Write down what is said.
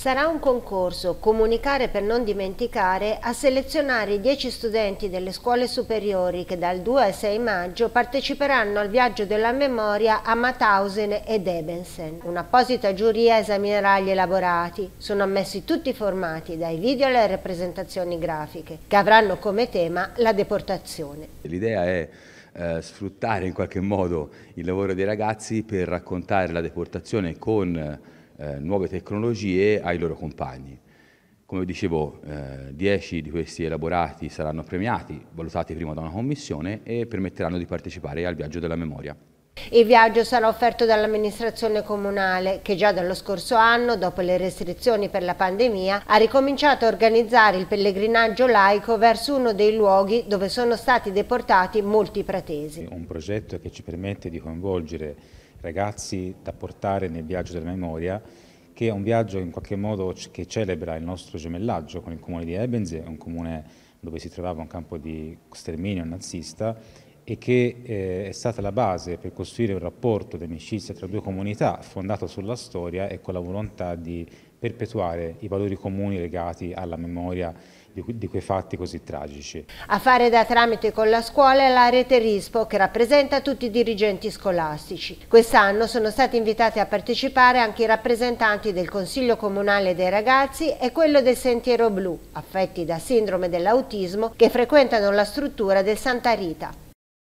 Sarà un concorso, comunicare per non dimenticare, a selezionare i 10 studenti delle scuole superiori che dal 2 al 6 maggio parteciperanno al viaggio della memoria a Mauthausen ed Ebensen. Un'apposita giuria esaminerà gli elaborati. Sono ammessi tutti i formati, dai video alle rappresentazioni grafiche, che avranno come tema la deportazione. L'idea è eh, sfruttare in qualche modo il lavoro dei ragazzi per raccontare la deportazione con eh, nuove tecnologie ai loro compagni. Come dicevo, 10 eh, di questi elaborati saranno premiati, valutati prima da una commissione e permetteranno di partecipare al viaggio della memoria. Il viaggio sarà offerto dall'amministrazione comunale che già dallo scorso anno, dopo le restrizioni per la pandemia, ha ricominciato a organizzare il pellegrinaggio laico verso uno dei luoghi dove sono stati deportati molti pratesi. Un progetto che ci permette di coinvolgere ragazzi da portare nel viaggio della memoria, che è un viaggio in qualche modo che celebra il nostro gemellaggio con il comune di Ebenze, un comune dove si trovava un campo di sterminio nazista e che eh, è stata la base per costruire un rapporto di amicizia tra due comunità fondato sulla storia e con la volontà di perpetuare i valori comuni legati alla memoria di, quei fatti così tragici. A fare da tramite con la scuola è la rete RISPO che rappresenta tutti i dirigenti scolastici. Quest'anno sono stati invitati a partecipare anche i rappresentanti del Consiglio Comunale dei Ragazzi e quello del Sentiero Blu, affetti da sindrome dell'autismo, che frequentano la struttura del Santa Rita.